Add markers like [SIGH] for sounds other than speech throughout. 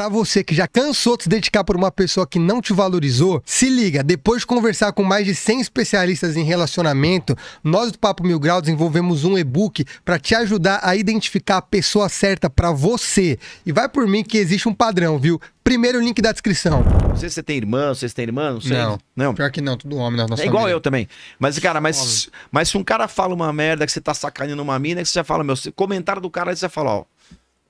para você que já cansou de se dedicar por uma pessoa que não te valorizou, se liga, depois de conversar com mais de 100 especialistas em relacionamento, nós do Papo Mil Grau desenvolvemos um e-book para te ajudar a identificar a pessoa certa para você. E vai por mim que existe um padrão, viu? Primeiro link da descrição. Não sei se você tem irmã, se você tem irmã, não sei. Não, não. pior que não, tudo homem na né? nossa É igual família. eu também. Mas, cara, mas, mas se um cara fala uma merda que você tá sacaneando uma mina, que você já fala, meu, comentário do cara, aí você fala, ó,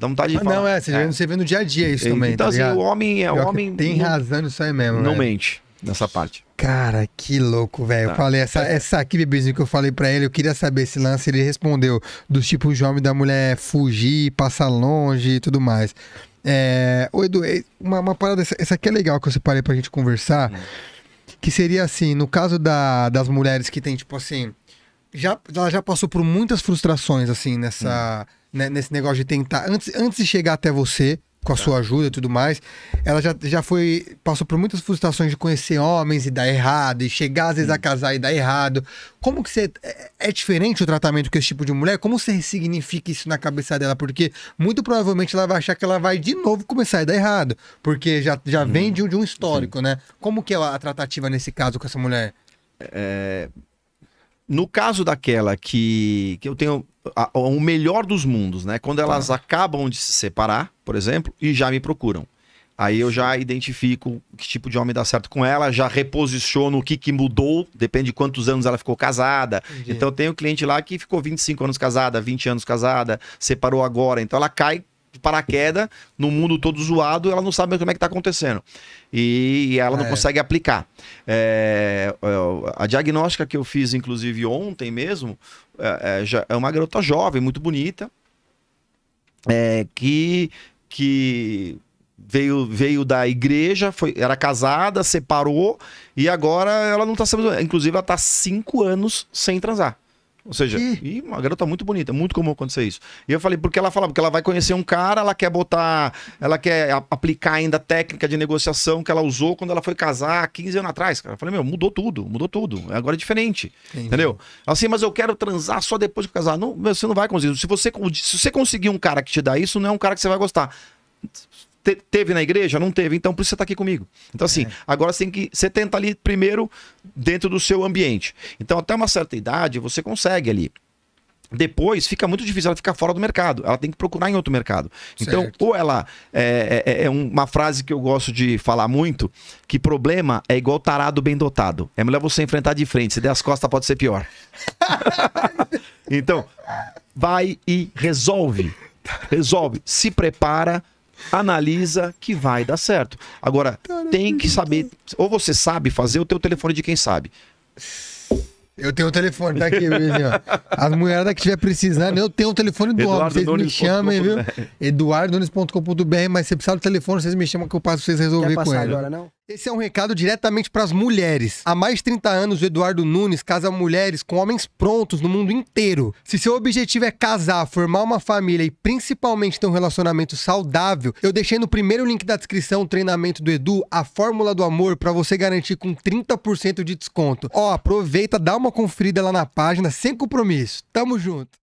Dá vontade de ah, falar. Não, é, você, é. você vê no dia a dia isso é, também. Então, tá assim, o homem é o homem. Tem razão nisso aí mesmo. Não né? mente nessa parte. Cara, que louco, velho. Tá. Eu falei, essa, tá. essa aqui, bebezinho, que eu falei para ele, eu queria saber esse lance. Ele respondeu: dos tipos de homem da mulher fugir, passar longe e tudo mais. É, o Edu, é, uma, uma parada, essa, essa aqui é legal que eu separei pra gente conversar. Hum. Que seria assim, no caso da, das mulheres que tem, tipo assim, já, ela já passou por muitas frustrações, assim, nessa. Hum né, nesse negócio de tentar, antes, antes de chegar até você, com a tá. sua ajuda e tudo mais, ela já, já foi, passou por muitas frustrações de conhecer homens e dar errado, e chegar às vezes hum. a casar e dar errado. Como que você. É, é diferente o tratamento com esse tipo de mulher? Como você significa isso na cabeça dela? Porque muito provavelmente ela vai achar que ela vai de novo começar a dar errado, porque já, já hum. vem de, de um histórico, Sim. né? Como que é a tratativa nesse caso com essa mulher? É, no caso daquela que, que eu tenho a, a, o melhor dos mundos, né? Quando elas tá. acabam de se separar, por exemplo, e já me procuram. Aí eu já identifico que tipo de homem dá certo com ela, já reposiciono o que, que mudou, depende de quantos anos ela ficou casada. Entendi. Então tem um cliente lá que ficou 25 anos casada, 20 anos casada, separou agora. Então ela cai de paraquedas, no mundo todo zoado, ela não sabe como é que está acontecendo. E, ela não é. consegue aplicar. É, é, a diagnóstica que eu fiz, inclusive, ontem mesmo, é, é, é uma garota jovem, muito bonita, é, que, que veio, veio da igreja, foi, era casada, separou, e agora ela não está sabendo. Inclusive, ela está cinco anos sem transar. Ou seja, e uma garota muito bonita, muito comum acontecer isso. E eu falei, porque ela fala, porque ela vai conhecer um cara, ela quer botar, ela quer aplicar ainda a técnica de negociação que ela usou quando ela foi casar 15 anos atrás, cara. Eu falei, meu, mudou tudo, mudou tudo. É agora é diferente. Entendi. Entendeu? Assim, mas eu quero transar só depois que casar. Não, você não vai conseguir. Se você, se você conseguir um cara que te dá isso, não é um cara que você vai gostar te, teve na igreja? Não teve, então por isso você está aqui comigo. Então, assim, é. agora você tem que. Você tenta ali primeiro dentro do seu ambiente. Então, até uma certa idade, você consegue ali. Depois fica muito difícil ela ficar fora do mercado. Ela tem que procurar em outro mercado. Então, ou ela. É, é, é, é uma frase que eu gosto de falar muito: que problema é igual tarado bem dotado. É melhor você enfrentar de frente. Se der as costas, pode ser pior. [LAUGHS] então, vai e resolve. Resolve. Se prepara analisa que vai dar certo. Agora, tem que saber, ou você sabe fazer, ou tem o telefone de quem sabe. Eu tenho o telefone, tá aqui, As mulheres que estiver precisando, eu tenho o telefone do Eduardo Vocês Nunes. me chamem, viu? Né? Eduardonunes.com.br, mas se precisar do telefone, vocês me chamam que eu passo pra vocês resolver com ele. agora, não? Esse é um recado diretamente para as mulheres. Há mais de 30 anos, o Eduardo Nunes casa mulheres com homens prontos no mundo inteiro. Se seu objetivo é casar, formar uma família e principalmente ter um relacionamento saudável, eu deixei no primeiro link da descrição o treinamento do Edu, a fórmula do amor, para você garantir com 30% de desconto. Ó, oh, aproveita, dá uma conferida lá na página, sem compromisso. Tamo junto!